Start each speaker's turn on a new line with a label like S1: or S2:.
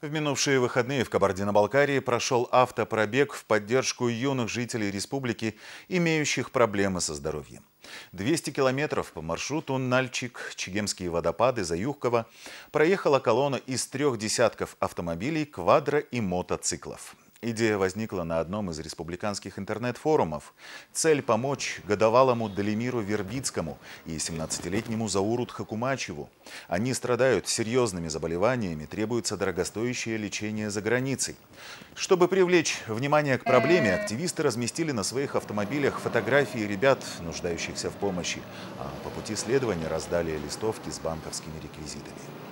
S1: В минувшие выходные в Кабардино-Балкарии прошел автопробег в поддержку юных жителей республики, имеющих проблемы со здоровьем. 200 километров по маршруту Нальчик, Чегемские водопады, Заюхково проехала колонна из трех десятков автомобилей, квадро и мотоциклов. Идея возникла на одном из республиканских интернет-форумов. Цель – помочь годовалому Далимиру Вербицкому и 17-летнему Зауру Тхакумачеву. Они страдают серьезными заболеваниями, требуется дорогостоящее лечение за границей. Чтобы привлечь внимание к проблеме, активисты разместили на своих автомобилях фотографии ребят, нуждающихся в помощи, а по пути следования раздали листовки с банковскими реквизитами.